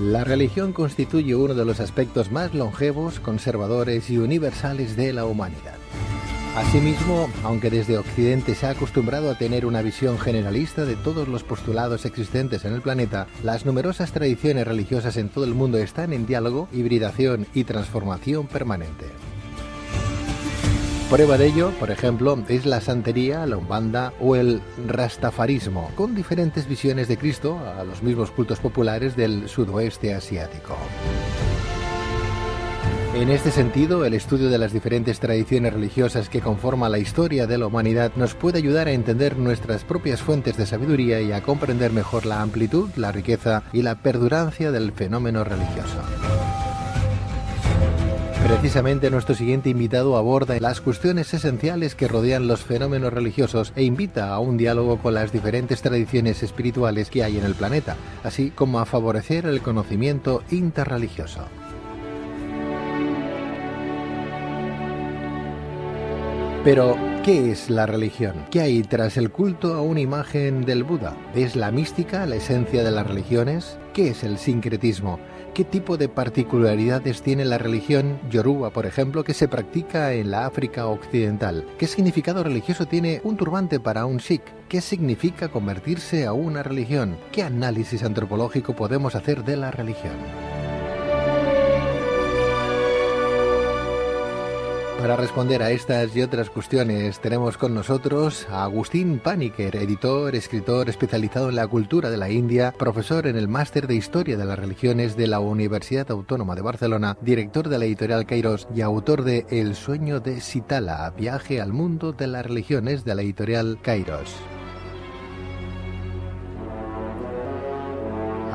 La religión constituye uno de los aspectos más longevos, conservadores y universales de la humanidad. Asimismo, aunque desde Occidente se ha acostumbrado a tener una visión generalista de todos los postulados existentes en el planeta, las numerosas tradiciones religiosas en todo el mundo están en diálogo, hibridación y transformación permanente. Prueba de ello, por ejemplo, es la santería, la umbanda o el rastafarismo, con diferentes visiones de Cristo a los mismos cultos populares del sudoeste asiático. En este sentido, el estudio de las diferentes tradiciones religiosas que conforman la historia de la humanidad nos puede ayudar a entender nuestras propias fuentes de sabiduría y a comprender mejor la amplitud, la riqueza y la perdurancia del fenómeno religioso. Precisamente nuestro siguiente invitado aborda las cuestiones esenciales que rodean los fenómenos religiosos e invita a un diálogo con las diferentes tradiciones espirituales que hay en el planeta, así como a favorecer el conocimiento interreligioso. Pero, ¿qué es la religión? ¿Qué hay tras el culto a una imagen del Buda? ¿Es la mística la esencia de las religiones? ¿Qué es el sincretismo? ¿Qué tipo de particularidades tiene la religión yoruba, por ejemplo, que se practica en la África Occidental? ¿Qué significado religioso tiene un turbante para un sikh? ¿Qué significa convertirse a una religión? ¿Qué análisis antropológico podemos hacer de la religión? Para responder a estas y otras cuestiones tenemos con nosotros a Agustín Paniker, editor, escritor especializado en la cultura de la India, profesor en el Máster de Historia de las Religiones de la Universidad Autónoma de Barcelona, director de la editorial Kairos y autor de El sueño de Sitala, viaje al mundo de las religiones de la editorial Kairos.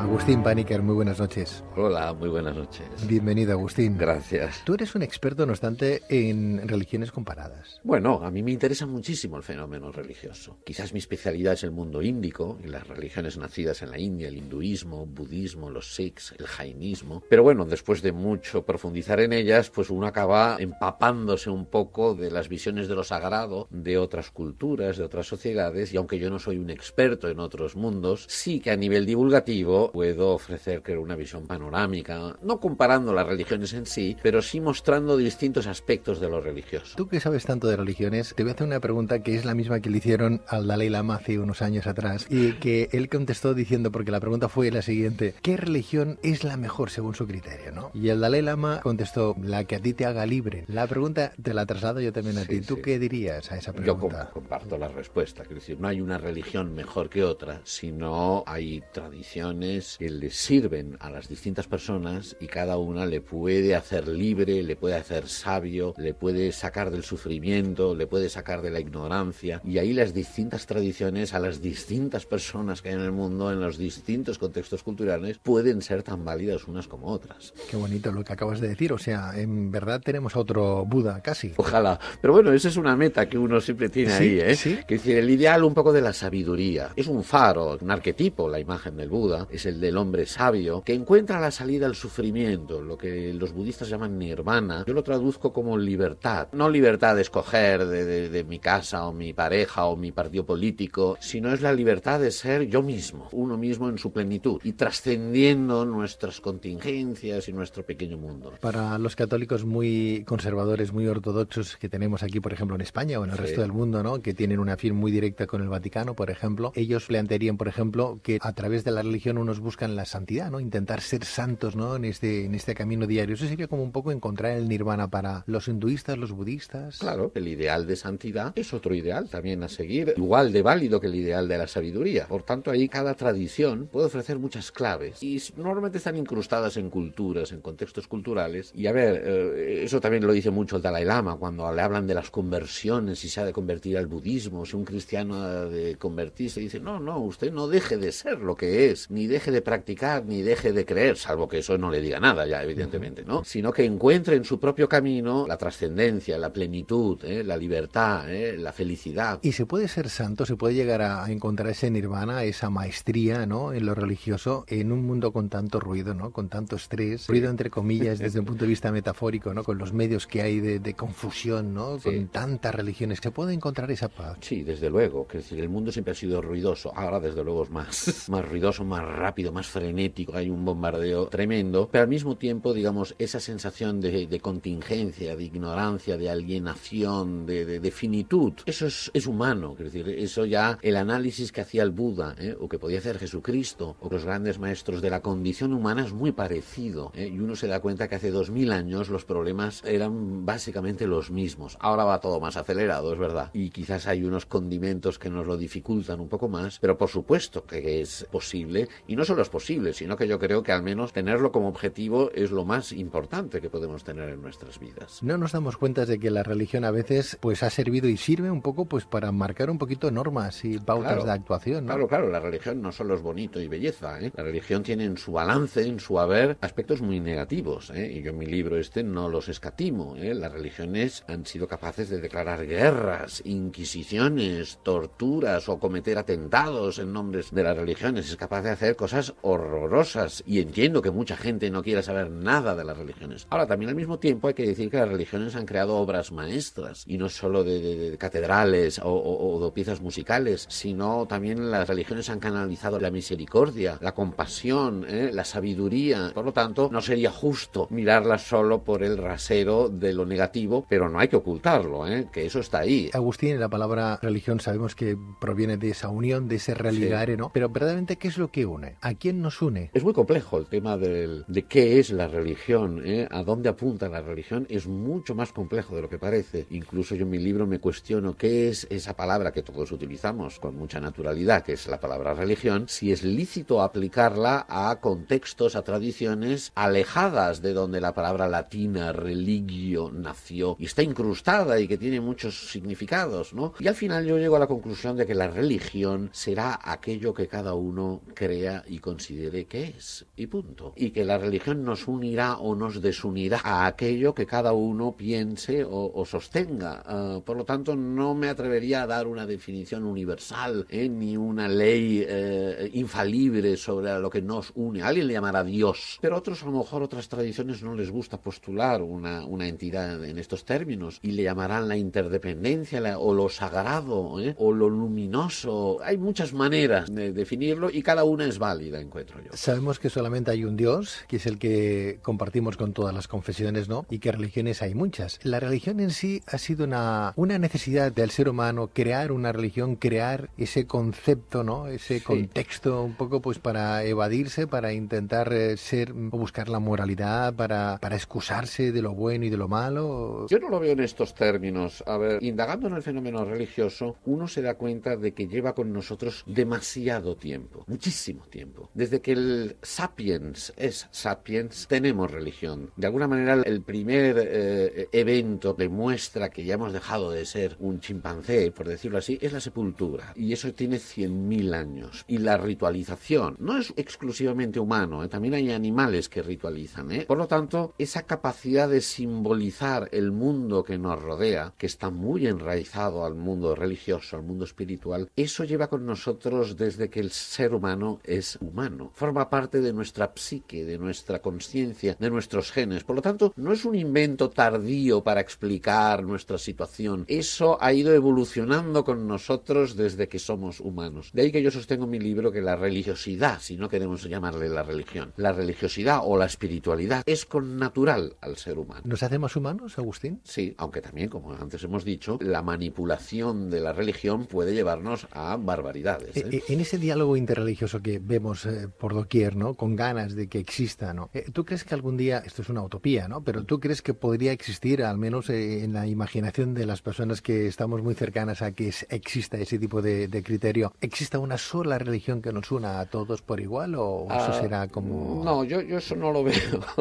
Agustín Paniker, muy buenas noches. Hola, muy buenas noches. Bienvenido, Agustín. Gracias. Tú eres un experto, no obstante, en religiones comparadas. Bueno, a mí me interesa muchísimo el fenómeno religioso. Quizás mi especialidad es el mundo índico, y las religiones nacidas en la India, el hinduismo, budismo, los sikhs, el jainismo. Pero bueno, después de mucho profundizar en ellas, pues uno acaba empapándose un poco de las visiones de lo sagrado de otras culturas, de otras sociedades, y aunque yo no soy un experto en otros mundos, sí que a nivel divulgativo puedo ofrecer era una visión panorámica, no comparando las religiones en sí, pero sí mostrando distintos aspectos de los religiosos. Tú que sabes tanto de religiones, te voy a hacer una pregunta que es la misma que le hicieron al Dalai Lama hace unos años atrás y que él contestó diciendo porque la pregunta fue la siguiente, ¿qué religión es la mejor según su criterio, no? Y el Dalai Lama contestó la que a ti te haga libre. La pregunta te la traslado yo también a ti. ¿Tú qué dirías a esa pregunta? Yo comparto la respuesta, es decir, no hay una religión mejor que otra, sino hay tradiciones que eh, le sirven a las distintas personas y cada una le puede hacer libre, le puede hacer sabio, le puede sacar del sufrimiento, le puede sacar de la ignorancia. Y ahí las distintas tradiciones a las distintas personas que hay en el mundo, en los distintos contextos culturales, pueden ser tan válidas unas como otras. Qué bonito lo que acabas de decir. O sea, en verdad tenemos a otro Buda casi. Ojalá. Pero bueno, esa es una meta que uno siempre tiene ahí, ¿eh? Que es decir, el ideal un poco de la sabiduría. Es un faro, un arquetipo, la imagen del Buda. Es el del hombre sabio, que encuentra la salida al sufrimiento, lo que los budistas llaman nirvana. Yo lo traduzco como libertad. No libertad de escoger de, de, mi casa o mi pareja o mi partido político, sino es la libertad de ser yo mismo, uno mismo en su plenitud y trascendiendo nuestras contingencias y nuestro pequeño mundo. Para los católicos muy conservadores, muy ortodoxos que tenemos aquí, por ejemplo, en España o en el resto del mundo, ¿no? que tienen una firma muy directa con el Vaticano, por ejemplo, ellos plantearían, por ejemplo, que a través de la religión unos buscan la santidad, ¿no? Intentar ser santos, ¿no? En este, en este camino diario. Eso sería como un poco encontrar el nirvana para los hinduistas, los budistas. Claro, el ideal de santidad es otro ideal también a seguir, igual de válido que el ideal de la sabiduría. Por tanto, ahí cada tradición puede ofrecer muchas claves y normalmente están incrustadas en culturas, en contextos culturales. Y a ver, eh, eso también lo dice mucho el Dalai Lama cuando le hablan de las conversiones, si se ha de convertir al budismo, si un cristiano ha de convertirse, dice, no, no, usted no deje de ser lo que es, ni deje de de practicar ni deje de creer, salvo que eso no le diga nada ya, evidentemente, ¿no? Sino que encuentre en su propio camino la trascendencia, la plenitud, ¿eh? la libertad, ¿eh? la felicidad. Y se puede ser santo, se puede llegar a encontrar ese nirvana, esa maestría, ¿no? En lo religioso, en un mundo con tanto ruido, ¿no? Con tanto estrés, ruido entre comillas desde un punto de vista metafórico, ¿no? Con los medios que hay de, confusión, ¿no? Con tantas religiones, ¿se puede encontrar esa paz? Sí, desde luego, que el mundo siempre ha sido ruidoso, ahora desde luego es más, más ruidoso, más rápido rápido, más frenético, hay un bombardeo tremendo, pero al mismo tiempo, digamos, esa sensación de, contingencia, de ignorancia, de alienación, de, de, finitud, eso es, humano, es decir, eso ya el análisis que hacía el Buda, ¿eh? o que podía hacer Jesucristo, o los grandes maestros de la condición humana es muy parecido, ¿eh? y uno se da cuenta que hace dos mil años los problemas eran básicamente los mismos, ahora va todo más acelerado, es verdad, y quizás hay unos condimentos que nos lo dificultan un poco más, pero por supuesto que es posible, y no no solo es posible, sino que yo creo que al menos tenerlo como objetivo es lo más importante que podemos tener en nuestras vidas. No nos damos cuenta de que la religión a veces pues ha servido y sirve un poco pues para marcar un poquito normas y pautas de actuación. Claro, claro, la religión no solo es bonito y belleza, ¿eh? la religión tiene en su balance, en su haber, aspectos muy negativos, ¿eh? y yo en mi libro este no los escatimo. ¿eh? Las religiones han sido capaces de declarar guerras, inquisiciones, torturas o cometer atentados en nombres de las religiones, es capaz de hacer cosas horrorosas y entiendo que mucha gente no quiera saber nada de las religiones. Ahora, también al mismo tiempo hay que decir que las religiones han creado obras maestras y no solo de, catedrales o, de piezas musicales, sino también las religiones han canalizado la misericordia, la compasión, ¿eh? la sabiduría. Por lo tanto, no sería justo mirarlas solo por el rasero de lo negativo, pero no hay que ocultarlo, ¿eh? que eso está ahí. Agustín, la palabra religión sabemos que proviene de esa unión, de ese religare, ¿no? Pero verdaderamente, ¿qué es lo que une? ¿A quién nos une? Es muy complejo el tema del, de qué es la religión, ¿eh? a dónde apunta la religión, es mucho más complejo de lo que parece. Incluso yo en mi libro me cuestiono qué es esa palabra que todos utilizamos con mucha naturalidad, que es la palabra religión, si es lícito aplicarla a contextos, a tradiciones alejadas de donde la palabra latina religio nació y está incrustada y que tiene muchos significados, ¿no? Y al final yo llego a la conclusión de que la religión será aquello que cada uno crea y considere que es, y punto. Y que la religión nos unirá o nos desunirá a aquello que cada uno piense o, sostenga. Ah, por lo tanto, no me atrevería a dar una definición universal eh, ni una ley eh, infalible sobre lo que nos une. Alguien le llamará Dios, pero otros a lo mejor otras tradiciones no les gusta postular una, entidad en estos términos y le llamarán la interdependencia o lo sagrado eh, o lo luminoso. Hay muchas maneras de definirlo y cada una es válida encuentro yo. Sabemos que solamente hay un Dios, que es el que compartimos con todas las confesiones, ¿no? Y que religiones hay muchas. La religión en sí ha sido una, una necesidad del ser humano, crear una religión, crear ese concepto, ¿no? Ese contexto un poco pues para evadirse, para intentar eh, ser buscar la moralidad, para, para excusarse de lo bueno y de lo malo. Yo no lo veo en estos términos. A ver, indagando en el fenómeno religioso, uno se da cuenta de que lleva con nosotros demasiado tiempo, muchísimo tiempo. Desde que el sapiens es sapiens, tenemos religión. De alguna manera, el primer eh, evento que muestra que ya hemos dejado de ser un chimpancé, por decirlo así, es la sepultura. Y eso tiene 100.000 años. Y la ritualización no es exclusivamente humano, ¿eh? también hay animales que ritualizan. ¿eh? Por lo tanto, esa capacidad de simbolizar el mundo que nos rodea, que está muy enraizado al mundo religioso, al mundo espiritual, eso lleva con nosotros desde que el ser humano es humano, forma parte de nuestra psique, de nuestra conciencia, de nuestros genes. Por lo tanto, no es un invento tardío para explicar nuestra situación. Eso ha ido evolucionando con nosotros desde que somos humanos. De ahí que yo sostengo en mi libro que la religiosidad, si no queremos llamarle la religión, la religiosidad o la espiritualidad es con natural al ser humano. ¿Nos hacemos humanos, Agustín? Sí, aunque también, como antes hemos dicho, la manipulación de la religión puede llevarnos a barbaridades. ¿eh? E, e, en ese diálogo interreligioso que vemos eh, por doquier, ¿no? Con ganas de que exista, ¿no? Eh, ¿Tú crees que algún día, esto es una utopía, ¿no? Pero tú crees que podría existir, al menos eh, en la imaginación de las personas que estamos muy cercanas a que exista ese tipo de, criterio, ¿exista una sola religión que nos una a todos por igual o eso ah, será como...? No, yo, yo eso no lo veo.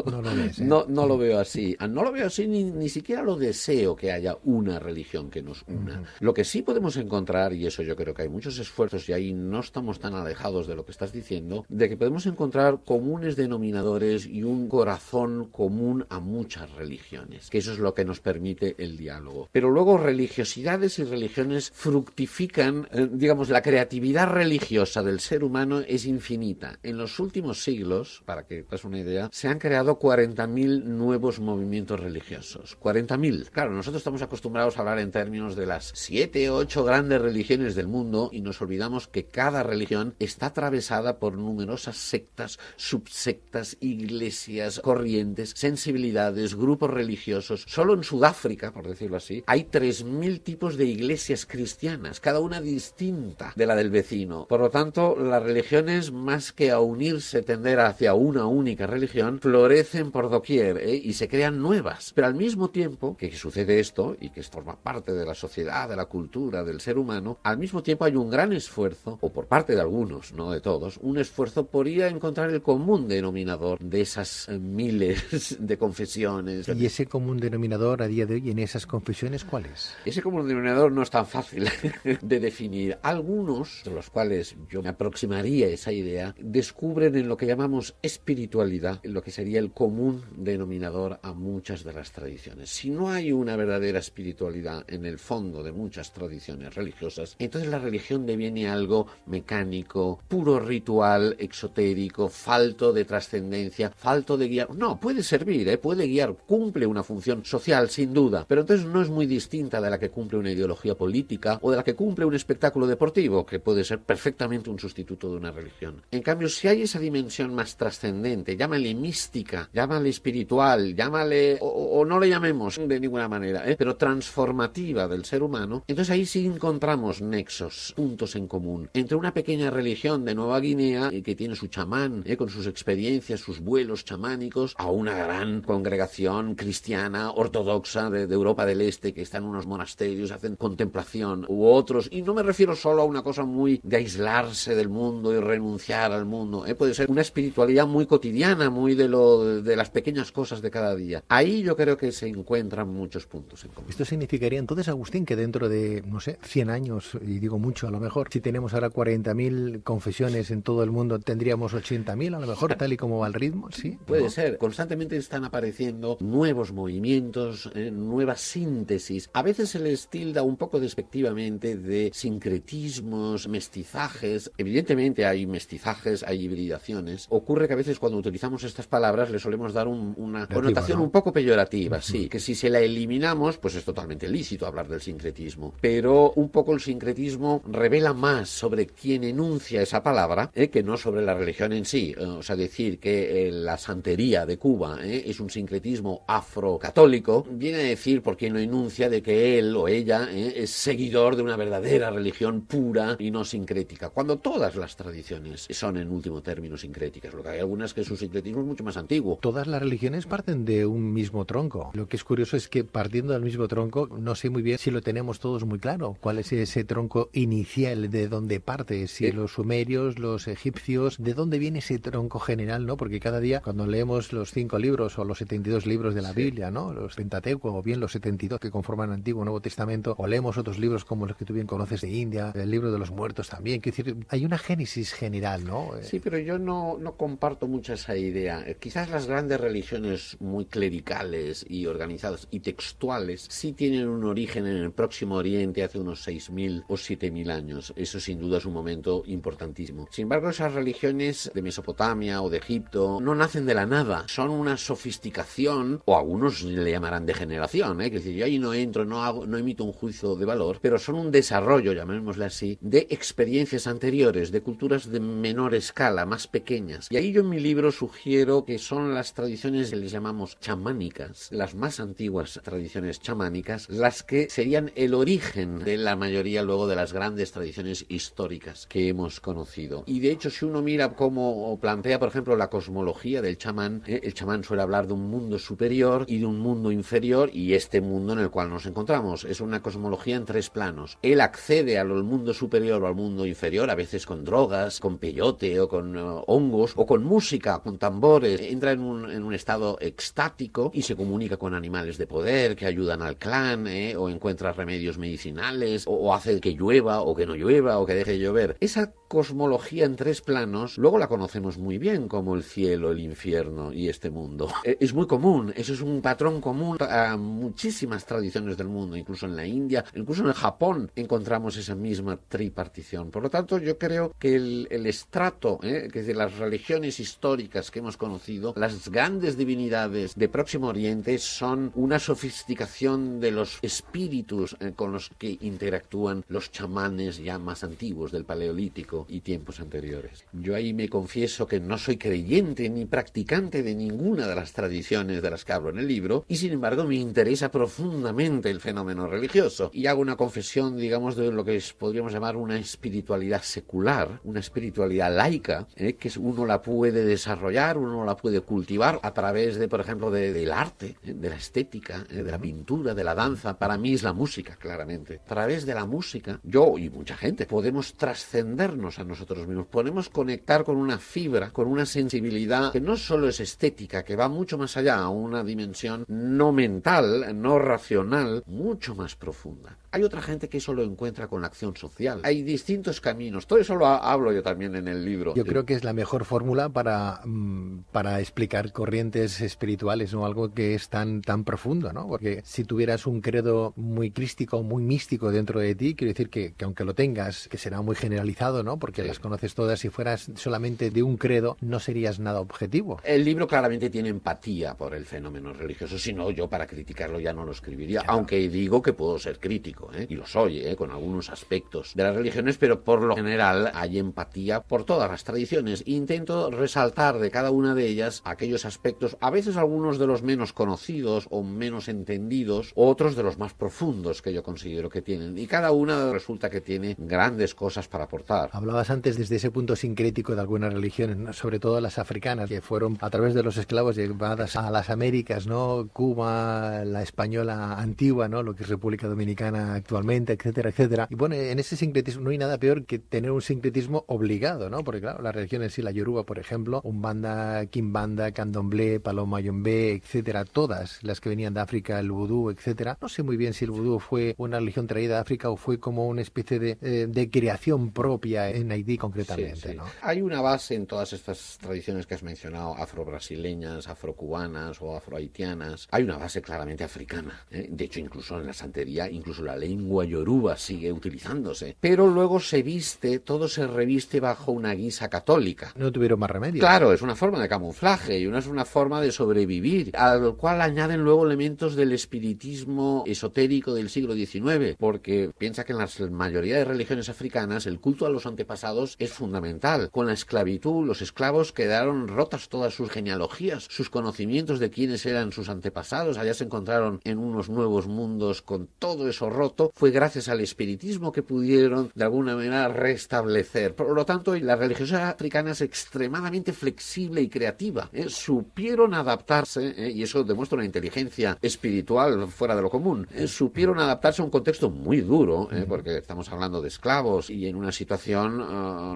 No lo, no, lo veo así. Ah, no lo veo así ni, siquiera lo deseo que haya una religión que nos una. Lo que sí podemos encontrar, y eso yo creo que hay muchos esfuerzos y ahí no estamos tan alejados de lo que estás diciendo, de que podemos encontrar comunes denominadores y un corazón común a muchas religiones, que eso es lo que nos permite el diálogo. Pero luego religiosidades y religiones fructifican, eh, digamos, la creatividad religiosa del ser humano es infinita. En los últimos siglos, para que te una idea, se han creado 40.000 nuevos movimientos religiosos. 40.000. Claro, nosotros estamos acostumbrados a hablar en términos de las siete, 8 grandes religiones del mundo y nos olvidamos que cada religión está atravesada por numerosas sectas, subsectas, iglesias, corrientes, sensibilidades, grupos religiosos. Solo en Sudáfrica, por decirlo así, hay 3.000 tipos de iglesias cristianas, cada una distinta de la del vecino. Por lo tanto, las religiones, más que a unirse, tender hacia una única religión, florecen por doquier ¿eh? y se crean nuevas. Pero al mismo tiempo que sucede esto, y que forma parte de la sociedad, de la cultura, del ser humano, al mismo tiempo hay un gran esfuerzo, o por parte de algunos, no de todos, un esfuerzo podría encontrar el común denominador de esas eh, miles de confesiones. ¿Y ese común denominador a día de hoy en esas confesiones cuál es? Ese común denominador no es tan fácil de definir. Algunos, de los cuales yo me aproximaría a esa idea, descubren en lo que llamamos espiritualidad lo que sería el común denominador a muchas de las tradiciones. Si no hay una verdadera espiritualidad en el fondo de muchas tradiciones religiosas, entonces la religión deviene algo mecánico, puro ritual exotérico, falto de trascendencia, falto de guiar. No, puede servir, ¿eh? puede guiar, cumple una función social, sin duda, pero entonces no es muy distinta de la que cumple una ideología política o de la que cumple un espectáculo deportivo, que puede ser perfectamente un sustituto de una religión. En cambio, si hay esa dimensión más trascendente, llámale mística, llámale espiritual, llámale, o, no le llamemos de ninguna manera, ¿eh? pero transformativa del ser humano, entonces ahí sí encontramos nexos, puntos en común, entre una pequeña religión de Nueva Guinea y eh, que tiene su chamán, eh, con sus experiencias, sus vuelos chamánicos, a una gran congregación cristiana, ortodoxa de, Europa del Este, que está en unos monasterios, hacen contemplación u otros. Y no me refiero solo a una cosa muy de aislarse del mundo y renunciar al mundo. Eh, puede ser una espiritualidad muy cotidiana, muy de, lo, de las pequeñas cosas de cada día. Ahí yo creo que se encuentran muchos puntos en común. Esto significaría entonces, Agustín, que dentro de, no sé, 100 años, y digo mucho a lo mejor, si tenemos ahora 40.000 confesiones en todo el mundo tendríamos 80.000, a lo mejor tal y como va el ritmo, ¿sí? Puede ser. Constantemente están apareciendo nuevos movimientos, eh, nuevas síntesis. A veces se les tilda un poco despectivamente de sincretismos, mestizajes. Evidentemente hay mestizajes, hay hibridaciones. Ocurre que a veces cuando utilizamos estas palabras le solemos dar una connotación un poco peyorativa, sí. Que si se la eliminamos, pues es totalmente lícito hablar del sincretismo. Pero un poco el sincretismo revela más sobre quién enuncia esa palabra eh, que no sobre la religión en sí. Eh, o sea, decir que eh, la santería de Cuba eh, es un sincretismo afrocatólico, viene a decir, por quien lo enuncia, de que él o ella es seguidor de una verdadera religión pura y no sincrética, cuando todas las tradiciones son en último término sincréticas. Lo que hay algunas que su sincretismo es mucho más antiguo. Todas las religiones parten de un mismo tronco. Lo que es curioso es que partiendo del mismo tronco, no sé muy bien si lo tenemos todos muy claro, cuál es ese tronco inicial de donde parte, si los sumerios, los egipcios, egipcios, de dónde viene ese tronco general, ¿no? Porque cada día cuando leemos los cinco libros o los 72 libros de la Biblia, ¿no? Los Pentateuco o bien los 72 que conforman el Antiguo Nuevo Testamento, o leemos otros libros como los que tú bien conoces de India, el libro de los muertos también, decir, hay una génesis general, ¿no? Eh, sí, pero yo no, no comparto mucho esa idea. Eh, quizás las grandes religiones muy clericales y organizadas y textuales sí tienen un origen en el Próximo Oriente hace unos 6.000 o 7.000 años. Eso sin duda es un momento importantísimo. Sin embargo, esas religiones de Mesopotamia o de Egipto no nacen de la nada, son una sofisticación, o algunos le llamarán degeneración, ¿eh? que decir yo ahí no entro, no, hago, no emito un juicio de valor, pero son un desarrollo, llamémosle así, de experiencias anteriores, de culturas de menor escala, más pequeñas. Y ahí yo en mi libro sugiero que son las tradiciones que les llamamos chamánicas, las más antiguas tradiciones chamánicas, las que serían el origen de la mayoría luego de las grandes tradiciones históricas que hemos conocido. Y de hecho, si uno mira cómo plantea, por ejemplo, la cosmología del chamán, eh, el chamán suele hablar de un mundo superior y de un mundo inferior y este mundo en el cual nos encontramos. Es una cosmología en tres planos. Él accede al mundo superior o al mundo inferior, a veces con drogas, con peyote o con eh, hongos o con música, con tambores. Entra en un, estado extático y se comunica con animales de poder que ayudan al clan eh, o encuentra remedios medicinales o, hace que llueva o que no llueva o que deje de llover. Esa cosmología en tres planos, luego la conocemos muy bien como el cielo, el infierno y este mundo. Eh, es muy común, eso es un patrón común a muchísimas tradiciones del mundo, incluso en la India, incluso en el Japón encontramos esa misma tripartición. Por lo tanto, yo creo que el, estrato ¿eh? que de las religiones históricas que hemos conocido, las grandes divinidades de Próximo Oriente son una sofisticación de los espíritus eh, con los que interactúan los chamanes ya más antiguos del Paleolítico y tiempos anteriores. Yo ahí me confieso que no soy creyente ni practicante de ninguna de las tradiciones de las que hablo en el libro y sin embargo me interesa profundamente el fenómeno religioso y hago una confesión, digamos, de lo que podríamos llamar una espiritualidad secular, una espiritualidad laica, eh, que uno la puede desarrollar, uno la puede cultivar a través de, por ejemplo, del arte, ¿eh? de la estética, ¿eh? de la pintura, de la danza. Para mí es la música, claramente. A través de la música, yo y mucha gente podemos trascendernos a nosotros mismos, podemos conectar con una fibra, con una sensibilidad que no solo es estética, que va mucho más allá, a una dimensión no mental, no racional, mucho más profunda. Hay otra gente que eso lo encuentra con la acción social. Hay distintos caminos. Todo eso lo hablo yo también en el libro. Yo creo que es la mejor fórmula para, mm, para explicar corrientes espirituales, ¿no? Algo que es tan, tan profundo, ¿no? Porque si tuvieras un credo muy crístico, muy místico dentro de ti, quiero decir que, aunque lo tengas, que será muy generalizado, ¿no? Porque las conoces todas, si fueras solamente de un credo, no serías nada objetivo. El libro claramente tiene empatía por el fenómeno religioso, si no, yo para criticarlo ya no lo escribiría, aunque digo que puedo ser crítico. ¿eh? y los oye ¿eh? con algunos aspectos de las religiones, pero por lo general hay empatía por todas las tradiciones. Intento resaltar de cada una de ellas aquellos aspectos, a veces algunos de los menos conocidos o menos entendidos, otros de los más profundos que yo considero que tienen, y cada una resulta que tiene grandes cosas para aportar. Hablabas antes desde ese punto sincrético de algunas religiones, sobre todo las africanas, que fueron a través de los esclavos llevadas a las Américas, ¿no? Cuba, la española antigua, ¿no? Lo que es República Dominicana actualmente, etcétera, etcétera. Y bueno, en ese sincretismo no hay nada peor que tener un sincretismo obligado, ¿no? Porque claro, las religiones sí, la Yoruba, por ejemplo, Umbanda, Kimbanda, Candomblé, Paloma Yombe, etcétera, todas las que venían de África, el vudú, etcétera. No sé muy bien si el vudú fue una religión traída de África o fue como una especie de, eh, de creación propia en Haití concretamente, ¿no? Hay una base en todas estas tradiciones que has mencionado, afrobrasileñas afrocubanas o afrohaitianas Hay una base claramente africana. ¿eh? De hecho, incluso en la santería, incluso la lengua yoruba sigue utilizándose, pero luego se viste, todo se reviste bajo una guisa católica. No tuvieron más remedio. Claro, es una forma de camuflaje y una es una forma de sobrevivir, al cual añaden luego elementos del espiritismo esotérico del siglo XIX, porque piensa que en la mayoría de religiones africanas el culto a los antepasados es fundamental. Con la esclavitud, los esclavos quedaron rotas todas sus genealogías, sus conocimientos de quiénes eran sus antepasados, allá se encontraron en unos nuevos mundos con todo eso roto fue gracias al espiritismo que pudieron de alguna manera restablecer. Por lo tanto, la religiosidad africana es extremadamente flexible y creativa. ¿eh? Supieron adaptarse, ¿eh? y eso demuestra una inteligencia espiritual fuera de lo común, ¿eh? supieron adaptarse a un contexto muy duro, porque estamos hablando de esclavos y en una situación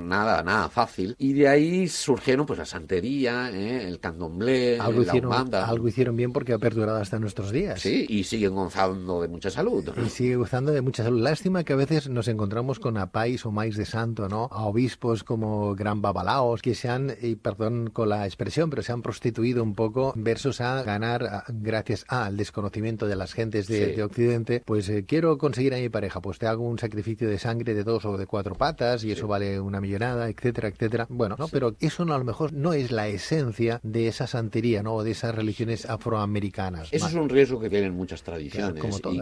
nada, nada fácil. Y de ahí surgieron pues la santería, el candomblé, algo la hicieron, Algo hicieron bien porque ha perdurado hasta nuestros días. Sí, y siguen gozando de mucha salud. Y gozando de mucha salud. Lástima que a veces nos encontramos con apais o mais de santo, ¿no? A obispos como Gran Babalaos, que se han, y perdón con la expresión, pero se han prostituido un poco versus a ganar gracias al desconocimiento de las gentes de, Occidente. Pues eh, quiero conseguir a mi pareja, pues te hago un sacrificio de sangre de dos o de cuatro patas y eso vale una millonada, etcétera, etcétera. Bueno, ¿no? Pero eso no, a lo mejor no es la esencia de esa santería, ¿no? O de esas religiones afroamericanas. Eso es un riesgo que tienen muchas tradiciones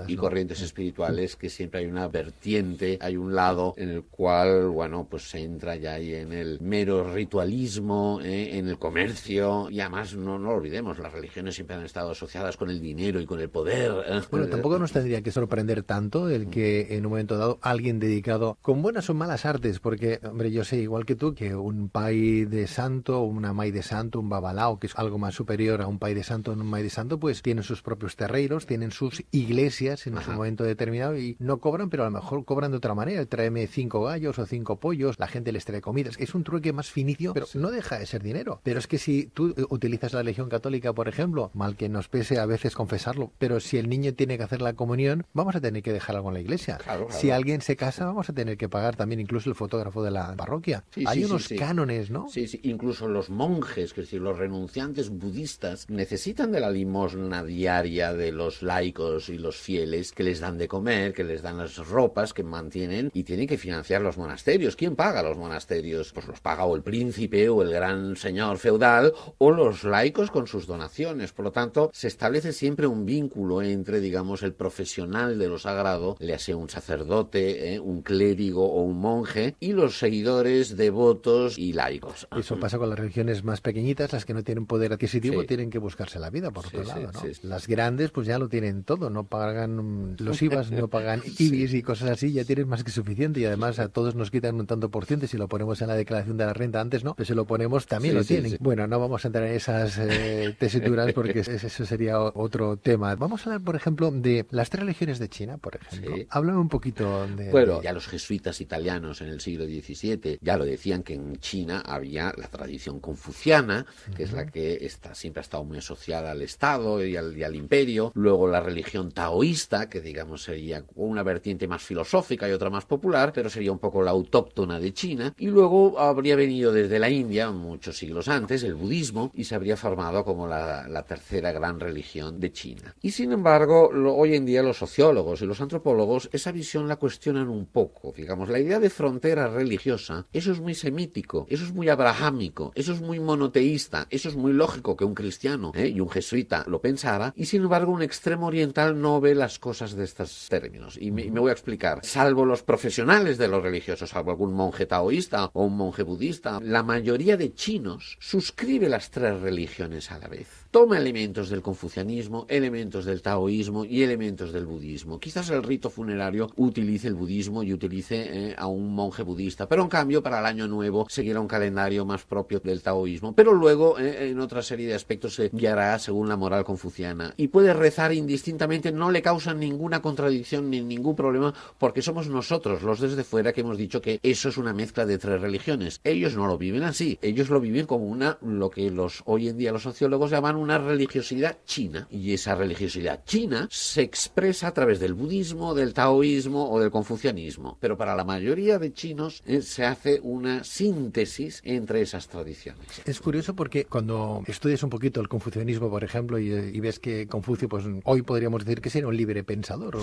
y, corrientes espirituales es que siempre hay una vertiente, hay un lado en el cual, bueno, pues se entra ya ahí en el mero ritualismo, eh, en el comercio y además no, no lo olvidemos, las religiones siempre han estado asociadas con el dinero y con el poder. Bueno, tampoco nos tendría que sorprender tanto el que en un momento dado alguien dedicado con buenas o malas artes, porque, hombre, yo sé igual que tú que un pay de santo, una may de santo, un babalao, que es algo más superior a un pay de santo, un mai de santo, pues tienen sus propios terreiros, tienen sus iglesias en un momento determinado y no cobran, pero a lo mejor cobran de otra manera. Tráeme cinco gallos o cinco pollos, la gente les trae comidas. Es un trueque más finicio, pero no deja de ser dinero. Pero es que si tú utilizas la legión católica, por ejemplo, mal que nos pese a veces confesarlo, pero si el niño tiene que hacer la comunión, vamos a tener que dejar algo en la iglesia. Si alguien se casa, vamos a tener que pagar también incluso el fotógrafo de la parroquia. Hay unos cánones, ¿no? Sí, sí, incluso los monjes, que decir, los renunciantes budistas necesitan de la limosna diaria de los laicos y los fieles que les dan de comer que les dan las ropas que mantienen y tienen que financiar los monasterios. ¿Quién paga los monasterios? Pues los paga o el príncipe o el gran señor feudal o los laicos con sus donaciones. Por lo tanto, se establece siempre un vínculo entre, digamos, el profesional de lo sagrado, le hace un sacerdote, eh, un clérigo o un monje, y los seguidores, devotos y laicos. Ah. Eso pasa con las religiones más pequeñitas, las que no tienen poder adquisitivo, tienen que buscarse la vida, por otro lado. ¿no? las grandes, pues ya lo tienen todo, no pagan los pues, eh, IVAs no pagan IBIS y cosas así, ya tienes más que suficiente. Y además a todos nos quitan un tanto por ciento. Si lo ponemos en la declaración de la renta antes, ¿no? Pues si lo ponemos, también lo tienen. bueno, no vamos a entrar en esas eh, tesituras porque eso sería otro tema. Vamos a hablar, por ejemplo, de las tres religiones de China, por ejemplo. Háblame un poquito de... Bueno, ya los jesuitas italianos en el siglo XVII ya lo decían que en China había la tradición confuciana, que es la que está, siempre ha estado muy asociada al Estado y al, y al imperio. Luego la religión taoísta, que digamos sería una vertiente más filosófica y otra más popular, pero sería un poco la autóctona de China, y luego habría venido desde la India, muchos siglos antes, el budismo, y se habría formado como la, tercera gran religión de China. Y sin embargo, lo, hoy en día los sociólogos y los antropólogos esa visión la cuestionan un poco, digamos, la idea de frontera religiosa, eso es muy semítico, eso es muy abrahámico, eso es muy monoteísta, eso es muy lógico que un cristiano ¿eh? y un jesuita lo pensara, y sin embargo un extremo oriental no ve las cosas de estas términos. Y me, y me, voy a explicar. Salvo los profesionales de los religiosos, salvo algún monje taoísta o un monje budista, la mayoría de chinos suscribe las tres religiones a la vez toma elementos del confucianismo, elementos del taoísmo y elementos del budismo. Quizás el rito funerario utilice el budismo y utilice eh, a un monje budista, pero en cambio para el año nuevo seguirá un calendario más propio del taoísmo, pero luego eh, en otra serie de aspectos se guiará según la moral confuciana. Y puede rezar indistintamente, no le causan ninguna contradicción ni ningún problema porque somos nosotros los desde fuera que hemos dicho que eso es una mezcla de tres religiones. Ellos no lo viven así, ellos lo viven como una, lo que los hoy en día los sociólogos llaman una religiosidad china y esa religiosidad china se expresa a través del budismo, del taoísmo o del confucianismo. Pero para la mayoría de chinos eh, se hace una síntesis entre esas tradiciones. Es curioso porque cuando estudias un poquito el confucianismo, por ejemplo, y, eh, ves que Confucio, pues hoy podríamos decir que era un libre pensador,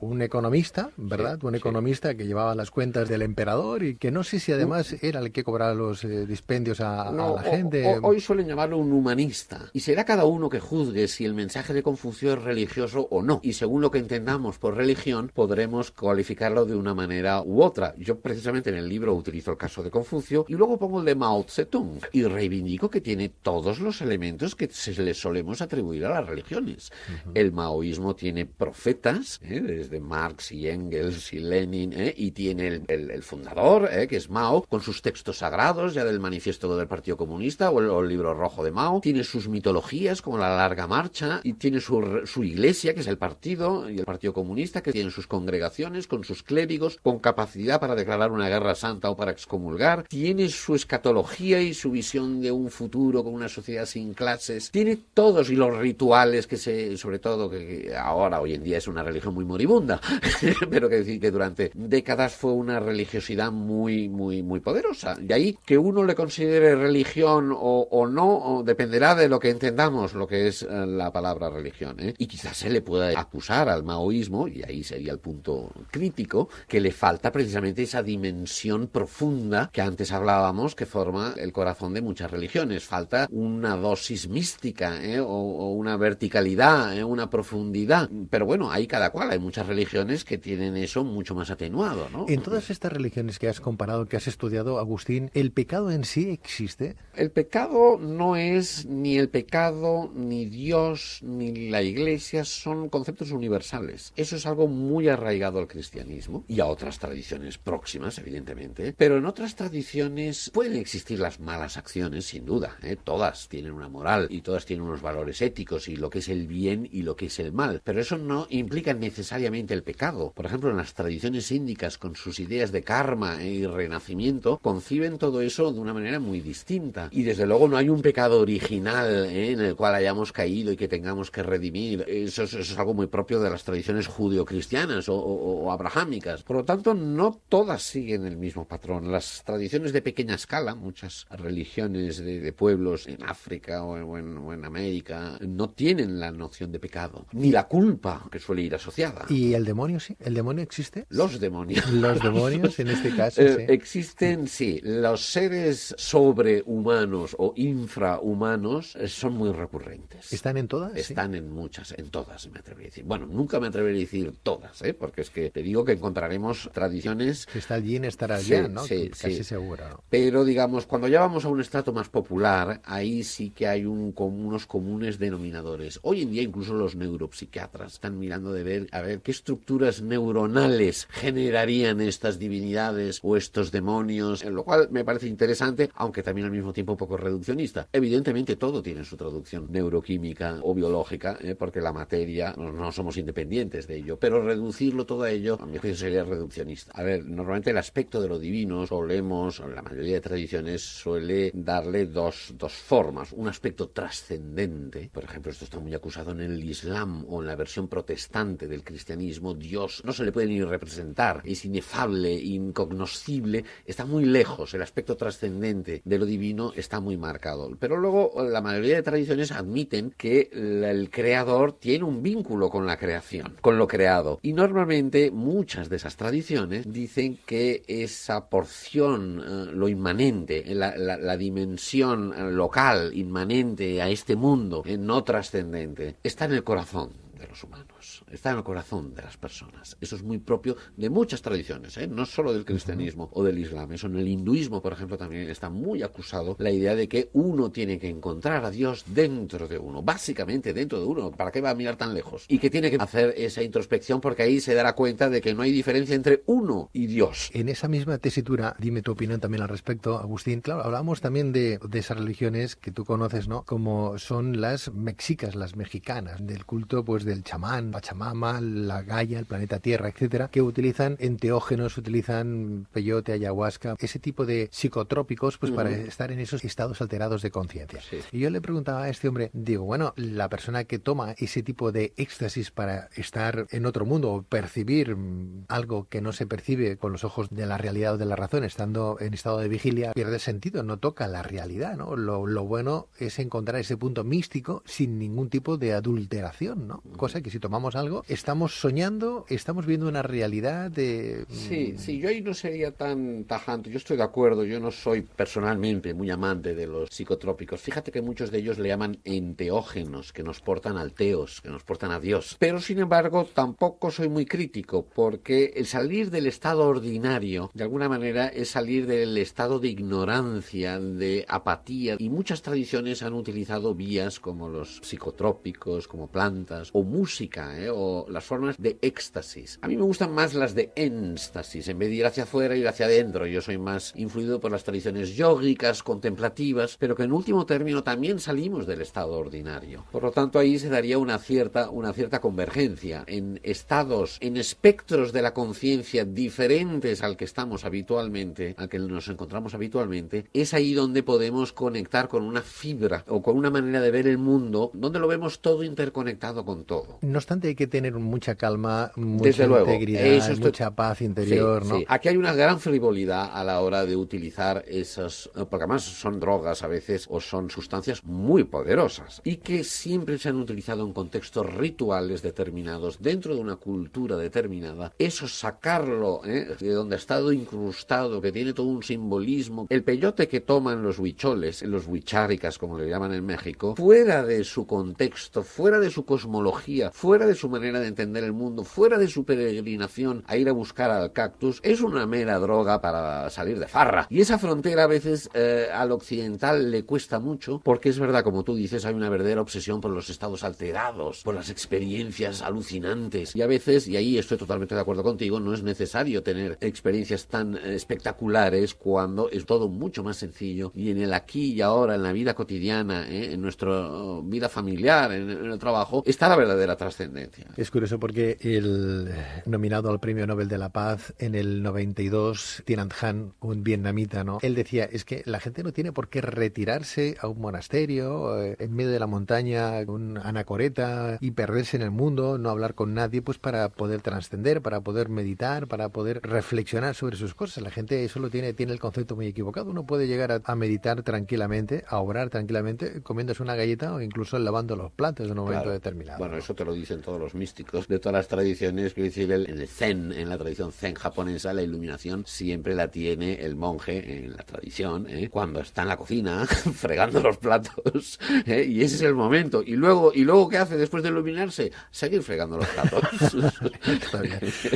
un economista, ¿verdad? un economista que llevaba las cuentas del emperador y que no sé si además era el que cobraba los eh, dispendios a, la gente. hoy suelen llamarlo un humanista y será cada uno que juzgue si el mensaje de Confucio es religioso o no. Y según lo que entendamos por religión, podremos cualificarlo de una manera u otra. Yo precisamente en el libro utilizo el caso de Confucio y luego pongo el de Mao Zedong y reivindico que tiene todos los elementos que se le solemos atribuir a las religiones. El maoísmo tiene profetas, ¿eh? desde Marx y Engels y Lenin, ¿eh? y tiene el, el, fundador, ¿eh? que es Mao, con sus textos sagrados, ya del manifiesto del Partido Comunista o el, o el libro rojo de Mao, tiene sus mitologías como la Larga Marcha y tiene su, su iglesia, que es el partido, y el Partido Comunista, que tiene sus congregaciones con sus clérigos, con capacidad para declarar una guerra santa o para excomulgar, tiene su escatología y su visión de un futuro con una sociedad sin clases, tiene todos y los rituales que se, sobre todo que ahora hoy en día es una religión muy moribunda, pero que decir que durante décadas fue una religiosidad muy, muy, muy poderosa. De ahí que uno le considere religión o, no, dependerá de lo que entendamos lo que es eh, la palabra religión. ¿eh? Y quizás se le pueda acusar al maoísmo, y ahí sería el punto crítico, que le falta precisamente esa dimensión profunda que antes hablábamos que forma el corazón de muchas religiones. Falta una dosis mística ¿eh? o, una verticalidad, una profundidad. Pero bueno, hay cada cual. Hay muchas religiones que tienen eso mucho más atenuado. ¿no? En todas estas religiones que has comparado, que has estudiado, Agustín, ¿el pecado en sí existe? El pecado no es ni el pecado pecado, ni Dios, ni la iglesia son conceptos universales. Eso es algo muy arraigado al cristianismo y a otras tradiciones próximas, evidentemente. Pero en otras tradiciones pueden existir las malas acciones, sin duda. ¿eh? Todas tienen una moral y todas tienen unos valores éticos y lo que es el bien y lo que es el mal. Pero eso no implica necesariamente el pecado. Por ejemplo, en las tradiciones índicas, con sus ideas de karma y renacimiento, conciben todo eso de una manera muy distinta. Y desde luego no hay un pecado original ¿eh? en el cual hayamos caído y que tengamos que redimir. Eso, es algo muy propio de las tradiciones judeocristianas o, o, abrahámicas. Por lo tanto, no todas siguen el mismo patrón. Las tradiciones de pequeña escala, muchas religiones de, pueblos en África o en, América, no tienen la noción de pecado, ni la culpa que suele ir asociada. ¿Y el demonio sí? ¿El demonio existe? Los demonios. Los demonios, en este caso. Eh, sí. Existen, sí. Los seres sobrehumanos o infrahumanos son muy recurrentes. ¿Están en todas? Están en muchas, en todas, me atrevería a decir. Bueno, nunca me atrevería a decir todas, ¿eh? porque es que te digo que encontraremos tradiciones. que está allí, en estar allá, ¿no? Sí, Casi seguro. Pero digamos, cuando ya vamos a un estrato más popular, ahí sí que hay un, unos comunes denominadores. Hoy en día, incluso los neuropsiquiatras están mirando de ver a ver qué estructuras neuronales generarían estas divinidades o estos demonios, en lo cual me parece interesante, aunque también al mismo tiempo un poco reduccionista. Evidentemente, todo tiene su traducción neuroquímica o biológica, ¿eh? porque la materia no, somos independientes de ello. Pero reducirlo todo a ello, a mi juicio, sería reduccionista. A ver, normalmente el aspecto de lo divino solemos, la mayoría de tradiciones suele darle dos, dos formas. Un aspecto trascendente, por ejemplo, esto está muy acusado en el Islam o en la versión protestante del cristianismo, Dios no se le puede ni representar, es inefable, incognoscible, está muy lejos, el aspecto trascendente de lo divino está muy marcado. Pero luego la mayoría tradiciones admiten que el creador tiene un vínculo con la creación, con lo creado. Y normalmente muchas de esas tradiciones dicen que esa porción, eh, lo inmanente, la, la dimensión eh, local, inmanente a este mundo, eh, no trascendente, está en el corazón de los humanos está en el corazón de las personas. Eso es muy propio de muchas tradiciones, ¿eh? no solo del cristianismo o del islam. Eso en el hinduismo, por ejemplo, también está muy acusado la idea de que uno tiene que encontrar a Dios dentro de uno, básicamente dentro de uno. ¿Para qué va a mirar tan lejos? Y que tiene que hacer esa introspección porque ahí se dará cuenta de que no hay diferencia entre uno y Dios. En esa misma tesitura, dime tu opinión también al respecto, Agustín. Claro, hablamos también de, de esas religiones que tú conoces, ¿no? Como son las mexicas, las mexicanas, del culto pues del chamán, pachamán Mama, la Gaia, el planeta Tierra, etcétera, que utilizan enteógenos, utilizan peyote, ayahuasca, ese tipo de psicotrópicos, pues para estar en esos estados alterados de conciencia. Y yo le preguntaba a este hombre, digo, bueno, la persona que toma ese tipo de éxtasis para estar en otro mundo o percibir mm, algo que no se percibe con los ojos de la realidad o de la razón, estando en estado de vigilia, pierde sentido, no toca la realidad, ¿no? Lo, lo bueno es encontrar ese punto místico sin ningún tipo de adulteración, ¿no? Cosa que si tomamos algo estamos soñando, estamos viendo una realidad de... Mm, sí, sí, yo ahí no sería tan tajante, yo estoy de acuerdo, yo no soy personalmente muy amante de los psicotrópicos. Fíjate que muchos de ellos le llaman enteógenos, que nos portan al teos, que nos portan a Dios. Pero sin embargo, tampoco soy muy crítico, porque el salir del estado ordinario, de alguna manera, es salir del estado de ignorancia, de apatía, y muchas tradiciones han utilizado vías como los psicotrópicos, como plantas, o música, ¿eh? las formas de éxtasis. A mí me gustan más las de énstasis, en vez de ir hacia afuera, ir hacia adentro. Yo soy más influido por las tradiciones yógicas, contemplativas, pero que en último término también salimos del estado ordinario. Por lo tanto, ahí se daría una cierta, una cierta convergencia en estados, en espectros de la conciencia diferentes al que estamos habitualmente, al que nos encontramos habitualmente. Es ahí donde podemos conectar con una fibra o con una manera de ver el mundo, donde lo vemos todo interconectado con todo. No obstante, hay que tener mucha calma, mucha integridad, Eso mucha paz interior. Aquí hay una gran frivolidad a la hora de utilizar esas, eh, porque además son drogas a veces o son sustancias muy poderosas y que siempre se han utilizado en contextos rituales determinados, dentro de una cultura determinada. Eso sacarlo ¿eh? de donde ha estado incrustado, que tiene todo un simbolismo. El peyote que toman los huicholes, los huicharicas, como le llaman en México, fuera de su contexto, fuera de su cosmología, fuera de su manera de entender el mundo, fuera de su peregrinación a ir a buscar al cactus, es una mera droga para salir de farra. Y esa frontera a veces eh, al occidental le cuesta mucho, porque es verdad, como tú dices, hay una verdadera obsesión por los estados alterados, por las experiencias alucinantes. Y a veces, y ahí estoy totalmente de acuerdo contigo, no es necesario tener experiencias tan espectaculares cuando es todo mucho más sencillo y en el aquí y ahora, en la vida cotidiana, eh, en nuestra vida familiar, en el trabajo, está la verdadera trascendencia. Es curioso porque el nominado al Premio Nobel de la Paz en el 92, Tinan Han, un vietnamita, ¿no? Él decía, es que la gente no tiene por qué retirarse a un monasterio, eh, en medio de la montaña, un anacoreta, y perderse en el mundo, no hablar con nadie, pues para poder trascender, para poder meditar, para poder reflexionar sobre sus cosas. La gente eso tiene, tiene el concepto muy equivocado. Uno puede llegar a, meditar tranquilamente, a obrar tranquilamente, comiéndose una galleta o incluso lavando los platos en un momento determinado. Bueno, eso te lo dicen todos los místicos, de todas las tradiciones, que decir, en el zen, en la tradición zen japonesa, la iluminación siempre la tiene el monje en la tradición, ¿eh? cuando está en la cocina fregando los platos, ¿eh? y ese es el momento. Y luego, ¿y luego qué hace después de iluminarse? Seguir fregando los platos.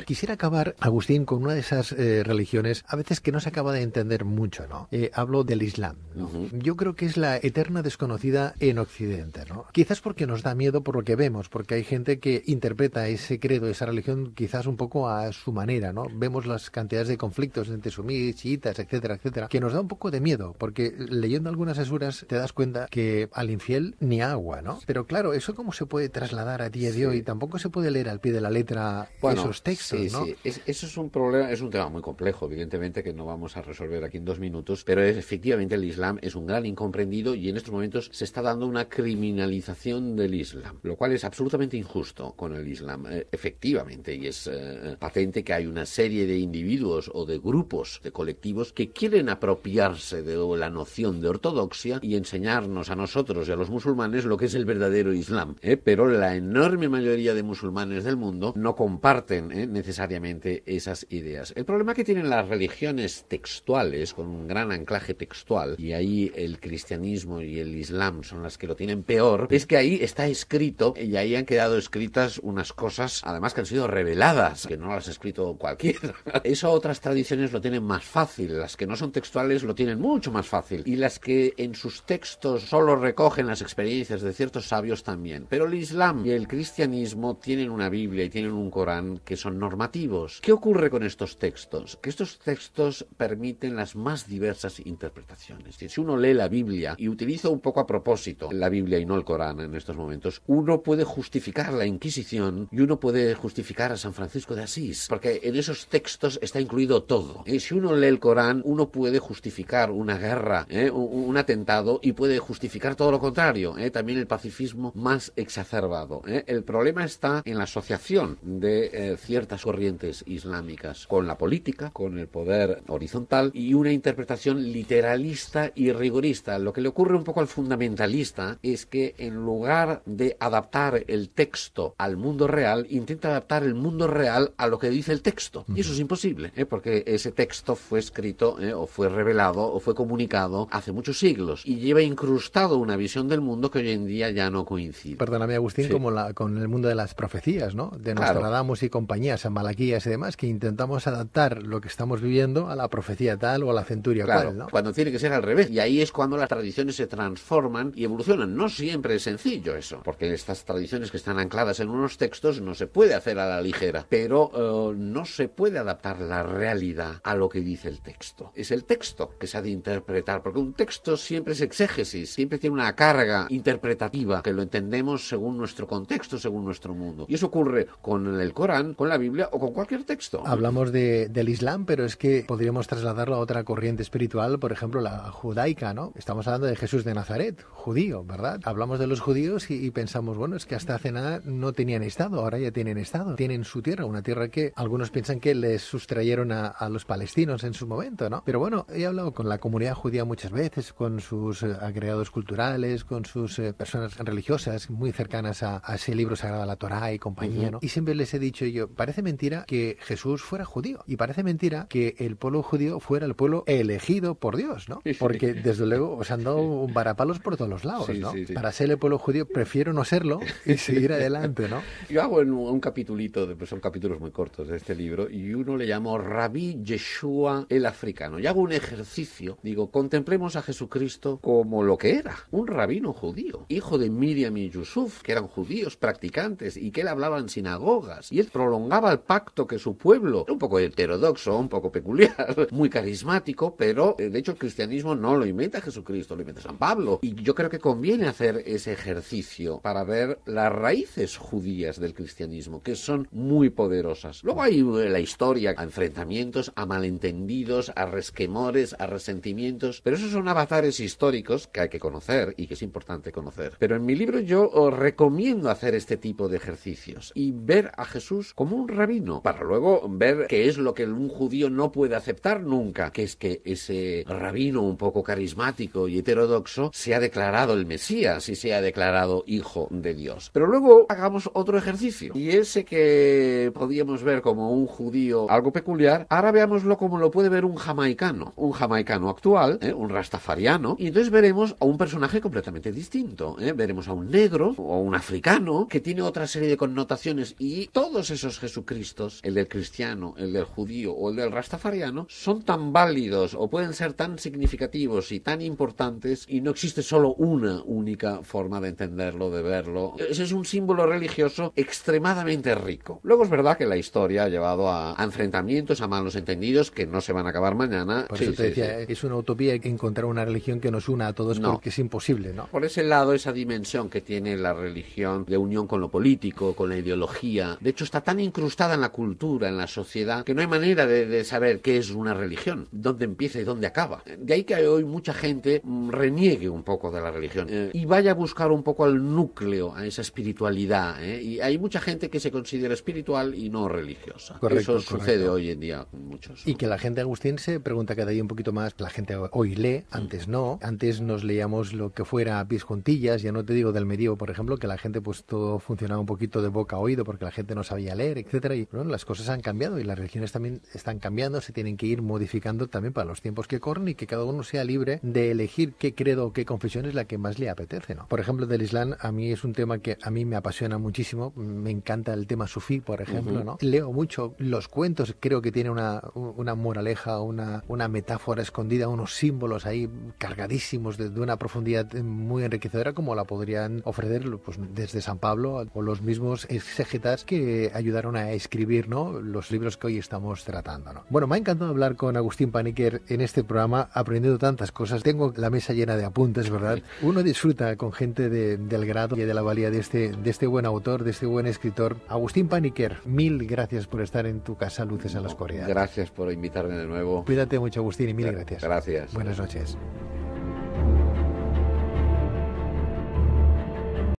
Quisiera acabar, Agustín, con una de esas eh, religiones a veces que no se acaba de entender mucho, ¿no? hablo del Islam. Yo creo que es la eterna desconocida en Occidente, ¿no? Quizás porque nos da miedo por lo que vemos, porque hay gente que interpreta ese credo, esa religión, quizás un poco a su manera, ¿no? Vemos las cantidades de conflictos entre sumíes, chiitas, etcétera, etcétera, que nos da un poco de miedo, porque leyendo algunas asuras te das cuenta que al infiel ni agua, ¿no? Pero claro, eso cómo se puede trasladar a día de hoy, tampoco se puede leer al pie de la letra esos textos, ¿no? eso es un problema, es un tema muy complejo, evidentemente que no vamos a resolver aquí en dos minutos, pero es, efectivamente el Islam es un gran incomprendido y en estos momentos se está dando una criminalización del Islam, lo cual es absolutamente injusto con el Islam. Eh, efectivamente, y es eh, patente que hay una serie de individuos o de grupos, de colectivos, que quieren apropiarse de la noción de ortodoxia y enseñarnos a nosotros y a los musulmanes lo que es el verdadero Islam. Eh. Pero la enorme mayoría de musulmanes del mundo no comparten necesariamente esas ideas. El problema que tienen las religiones textuales, con un gran anclaje textual, y ahí el cristianismo y el Islam son las que lo tienen peor, es que ahí está escrito y ahí han quedado escritas unas cosas, además que han sido reveladas, que no las ha escrito cualquiera. Eso otras tradiciones lo tienen más fácil, las que no son textuales lo tienen mucho más fácil, y las que en sus textos solo recogen las experiencias de ciertos sabios también. Pero el Islam y el cristianismo tienen una Biblia y tienen un Corán que son normativos. ¿Qué ocurre con estos textos? Que estos textos permiten las más diversas interpretaciones. Si uno lee la Biblia y utiliza un poco a propósito la Biblia y no el Corán en estos momentos, uno puede justificar la Inquisición y uno puede justificar a San Francisco de Asís, porque en esos textos está incluido todo. Y eh, si uno lee el Corán, uno puede justificar una guerra, eh, un, atentado y puede justificar todo lo contrario, eh, también el pacifismo más exacerbado. El problema está en la asociación de ciertas corrientes islámicas con la política, con el poder horizontal y una interpretación literalista y rigorista. Lo que le ocurre un poco al fundamentalista es que en lugar de adaptar el texto al mundo real, intenta adaptar el mundo real a lo que dice el texto. Y eso es imposible, ¿eh? porque ese texto fue escrito ¿eh? o fue revelado o fue comunicado hace muchos siglos y lleva incrustado una visión del mundo que hoy en día ya no coincide. Perdóname, Agustín, como la, con el mundo de las profecías, ¿no? De Nostradamus y compañías, San Malaquías y demás, que intentamos adaptar lo que estamos viviendo a la profecía tal o a la centuria claro, cual, ¿no? Cuando tiene que ser al revés. Y ahí es cuando las tradiciones se transforman y evolucionan. No siempre es sencillo eso, porque estas tradiciones que están ancladas en unos textos no se puede hacer a la ligera, pero eh, no se puede adaptar la realidad a lo que dice el texto. Es el texto que se ha de interpretar, porque un texto siempre es exégesis, siempre tiene una carga interpretativa que lo entendemos según nuestro contexto, según nuestro mundo. Y eso ocurre con el Corán, con la Biblia o con cualquier texto. Hablamos del Islam, pero es que podríamos trasladarlo a otra corriente espiritual, por ejemplo, la judaica, ¿no? Estamos hablando de Jesús de Nazaret, judío, ¿verdad? Hablamos de los judíos y, y pensamos, bueno, es que hasta hace nada no te tenían Estado, ahora ya tienen Estado, tienen su tierra, una tierra que algunos piensan que les sustrayeron a, los palestinos en su momento, ¿no? Pero bueno, he hablado con la comunidad judía muchas veces, con sus eh, agregados culturales, con sus eh, personas religiosas muy cercanas a, ese libro sagrado, la Torá y compañía, ¿no? Y siempre les he dicho yo, parece mentira que Jesús fuera judío y parece mentira que el pueblo judío fuera el pueblo elegido por Dios, ¿no? Porque desde luego os han dado un varapalos por todos los lados, ¿no? Para ser el pueblo judío prefiero no serlo y seguir adelante, yo hago un, un pues son capítulos muy cortos de este libro, y uno le llamo Rabí Yeshua el africano. Y hago un ejercicio, digo, contemplemos a Jesucristo como lo que era, un rabino judío, hijo de Miriam y Yusuf, que eran judíos practicantes y que él hablaba en sinagogas, y él prolongaba el pacto que su pueblo, un poco heterodoxo, un poco peculiar, muy carismático, pero eh, de hecho el cristianismo no lo inventa Jesucristo, lo inventa San Pablo. Y yo creo que conviene hacer ese ejercicio para ver las raíces judías judías del cristianismo, que son muy poderosas. Luego hay la historia, a enfrentamientos, a malentendidos, a resquemores, a resentimientos, pero esos son avatares históricos que hay que conocer y que es importante conocer. Pero en mi libro yo os recomiendo hacer este tipo de ejercicios y ver a Jesús como un rabino, para luego ver qué es lo que un judío no puede aceptar nunca, que es que ese rabino un poco carismático y heterodoxo se ha declarado el Mesías y se ha declarado hijo de Dios. Pero luego hagamos otro ejercicio. Y ese que podíamos ver como un judío algo peculiar, ahora veámoslo como lo puede ver un jamaicano. Un jamaicano actual, ¿eh? un rastafariano. Y entonces veremos a un personaje completamente distinto. ¿eh? Veremos a un negro o un africano que tiene otra serie de connotaciones. Y todos esos Jesucristos, el del cristiano, el del judío o el del rastafariano, son tan válidos o pueden ser tan significativos y tan importantes. Y no existe solo una única forma de entenderlo, de verlo. Ese es un símbolo religioso religioso extremadamente rico. Luego es verdad que la historia ha llevado a enfrentamientos, a malos entendidos que no se van a acabar mañana. eso te decía, es una utopía encontrar una religión que nos una a todos no. porque es imposible, ¿no? Por ese lado, esa dimensión que tiene la religión de unión con lo político, con la ideología, de hecho está tan incrustada en la cultura, en la sociedad, que no hay manera de, saber qué es una religión, dónde empieza y dónde acaba. De ahí que hoy mucha gente mm, reniegue un poco de la religión eh, y vaya a buscar un poco al núcleo, a esa espiritualidad, ¿eh? Y hay mucha gente que se considera espiritual y no religiosa. Eso sucede hoy en día con muchos. Y que la gente, Agustín, se pregunta cada día un poquito más. La gente hoy lee, antes no. Antes nos leíamos lo que fuera a pies juntillas. Ya no te digo del medio, por ejemplo, que la gente pues todo funcionaba un poquito de boca a oído porque la gente no sabía leer, etcétera. Y bueno, las cosas han cambiado y las religiones también están cambiando. Se tienen que ir modificando también para los tiempos que corren y que cada uno sea libre de elegir qué credo o qué confesión es la que más le apetece, ¿no? Por ejemplo, del Islam a mí es un tema que a mí me apasiona mucho muchísimo. Me encanta el tema sufí, por ejemplo, ¿no? Leo mucho los cuentos, creo que tiene una, una moraleja, una, una metáfora escondida, unos símbolos ahí cargadísimos de, una profundidad muy enriquecedora como la podrían ofrecer pues, desde San Pablo o los mismos exégetas que ayudaron a escribir ¿no? los libros que hoy estamos tratando. ¿no? Bueno, me ha encantado hablar con Agustín Paniker en este programa, aprendiendo tantas cosas. Tengo la mesa llena de apuntes, ¿verdad? Uno disfruta con gente del grado y de la valía de este, de este buen autor de este buen escritor, Agustín Paniker. Mil gracias por estar en tu casa, Luces a las Coreas. Gracias por invitarme de nuevo. Cuídate mucho, Agustín, y mil gracias. Gracias. Buenas noches.